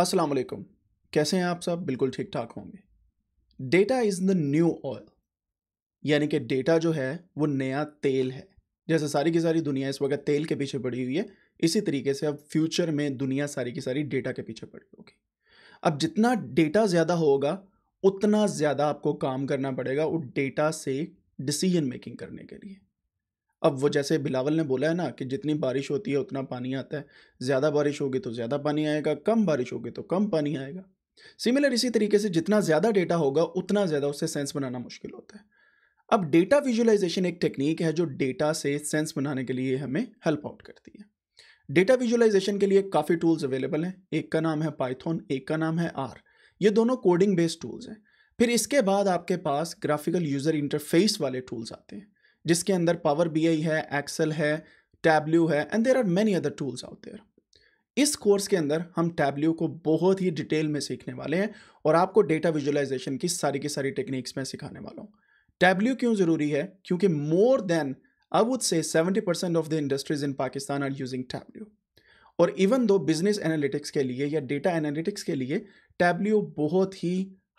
अस्सलाम वालेकुम कैसे हैं आप सब बिल्कुल ठीक ठाक होंगे data is the new oil यानी कि डेटा जो है वो नया तेल है जैसे सारी की सारी दुनिया इस वक्त तेल के पीछे पड़ी हुई है इसी तरीके से अब फ्यूचर में दुनिया सारी की सारी डेटा के पीछे पड़ी होगी अब जितना डेटा ज़्यादा होगा उतना ज़्यादा आपको काम करना पड़ेगा उस डेटा से डिसीजन मेकिंग करने के लिए अब वो जैसे बिलावल ने बोला है ना कि जितनी बारिश होती है उतना पानी आता है ज़्यादा बारिश होगी तो ज़्यादा पानी आएगा कम बारिश होगी तो कम पानी आएगा सिमिलर इसी तरीके से जितना ज़्यादा डेटा होगा उतना ज़्यादा उससे सेंस बनाना मुश्किल होता है अब डेटा विजुअलाइजेशन एक टेक्निक है जो डेटा से सेंस बनाने के लिए हमें हेल्प आउट करती है डेटा विजुअलाइजेशन के लिए काफ़ी टूल्स अवेलेबल हैं एक का नाम है पाइथन एक का नाम है आर ये दोनों कोडिंग बेस्ड टूल्स हैं फिर इसके बाद आपके पास ग्राफिकल यूज़र इंटरफेस वाले टूल्स आते हैं जिसके अंदर पावर बी आई है एक्सेल है टैबल्यू है and there are many other tools out there इस कोर्स के अंदर हम टैबल्यू को बहुत ही डिटेल में सीखने वाले हैं और आपको डेटा विजुअलाइजेशन की सारी की सारी टेक्निक्स में सिखाने वाला हूँ टैबल्यू क्यों ज़रूरी है क्योंकि more than I would say seventy percent of the industries in Pakistan are using Tableau और इवन दो बिजनेस एनालिटिक्स के लिए या डेटा एनालिटिक्स के लिए टैबल्यू बहुत ही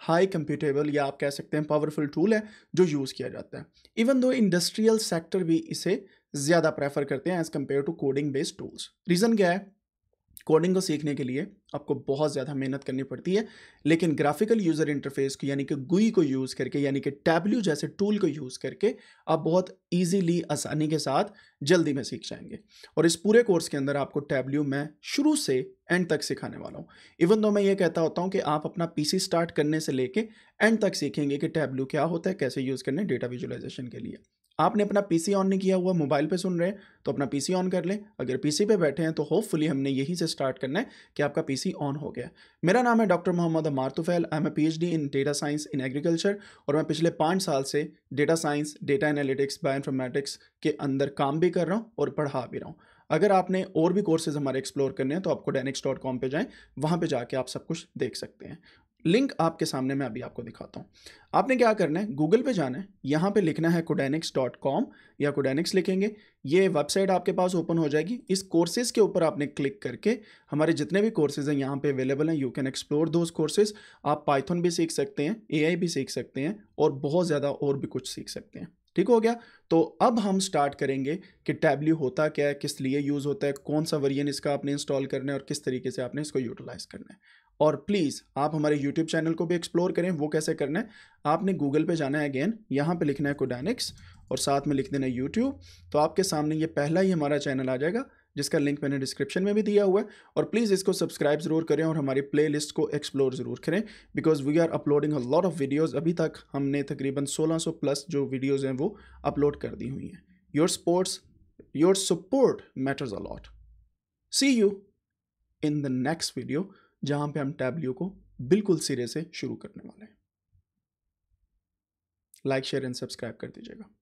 हाई कंप्यूटेबल या आप कह सकते हैं पावरफुल टूल है जो यूज़ किया जाता है इवन दो इंडस्ट्रियल सेक्टर भी इसे ज़्यादा प्रेफर करते हैं as compared to coding based tools reason क्या है कोडिंग को सीखने के लिए आपको बहुत ज़्यादा मेहनत करनी पड़ती है लेकिन ग्राफिकल यूज़र इंटरफेस को यानी कि गुई को यूज़ करके यानी कि टैबल्यू जैसे टूल को यूज़ करके आप बहुत ईजीली आसानी के साथ जल्दी में सीख जाएंगे और इस पूरे कोर्स के अंदर आपको टैबल्यू मैं शुरू से एंड तक सिखाने वाला हूँ इवन दो मैं ये कहता होता हूँ कि आप अपना पी स्टार्ट करने से लेके एंड तक सीखेंगे कि टैबल्यू क्या होता है कैसे यूज़ करना है डेटा विजुलाइजेशन के लिए आपने अपना पीसी ऑन नहीं किया हुआ मोबाइल पे सुन रहे हैं तो अपना पीसी ऑन कर लें अगर पीसी पे बैठे हैं तो होपफुली हमने यहीं से स्टार्ट करना है कि आपका पीसी ऑन हो गया मेरा नाम है doctor Mohammad Ammar Tufail I am a PhD in data science in agriculture और मैं पिछले पाँच साल से data science data analytics bioinformatics के अंदर काम भी कर रहा हूँ और पढ़ा भी रहा हूँ अगर आपने और भी कोर्सेज हमारे एक्सप्लोर करने हैं तो आपको डेनिक्स डॉट कॉम पर जाएँ वहाँ पर जाके आप सब कुछ देख सकते हैं लिंक आपके सामने मैं अभी आपको दिखाता हूँ आपने क्या करना है गूगल पे जाना है यहाँ पे लिखना है कोडेनिक्स डॉट कॉम या कोडेनिक्स लिखेंगे ये वेबसाइट आपके पास ओपन हो जाएगी इस कोर्सेज़ के ऊपर आपने क्लिक करके हमारे जितने भी कोर्सेज़ हैं यहाँ पे अवेलेबल हैं you can explore those courses आप पाइथन भी सीख सकते हैं ए भी सीख सकते हैं और बहुत ज़्यादा और भी कुछ सीख सकते हैं ठीक हो गया तो अब हम स्टार्ट करेंगे कि टैबल्यू होता क्या है किस लिए यूज़ होता है कौन सा वर्जन इसका आपने इंस्टॉल करना है और किस तरीके से आपने इसको यूटिलाइज करना है और प्लीज़ आप हमारे यूट्यूब चैनल को भी एक्सप्लोर करें वो कैसे करना है आपने गूगल पे जाना है अगेन यहाँ पे लिखना है कोडानिक्स और साथ में लिख देना है यूट्यूब तो आपके सामने ये पहला ही हमारा चैनल आ जाएगा जिसका लिंक मैंने डिस्क्रिप्शन में भी दिया हुआ है और प्लीज़ इसको सब्सक्राइब ज़रूर करें और हमारी प्ले को एक्सप्लोर ज़रूर करें because we are uploading a lot of videos अभी तक हमने तकरीबन सोलह प्लस जो वीडियोज़ हैं वो अपलोड कर दी हुई हैं your sports your support matters a lot see you in the next video जहां पे हम टैबलियो को बिल्कुल सिरे से शुरू करने वाले हैं लाइक शेयर एंड सब्सक्राइब कर दीजिएगा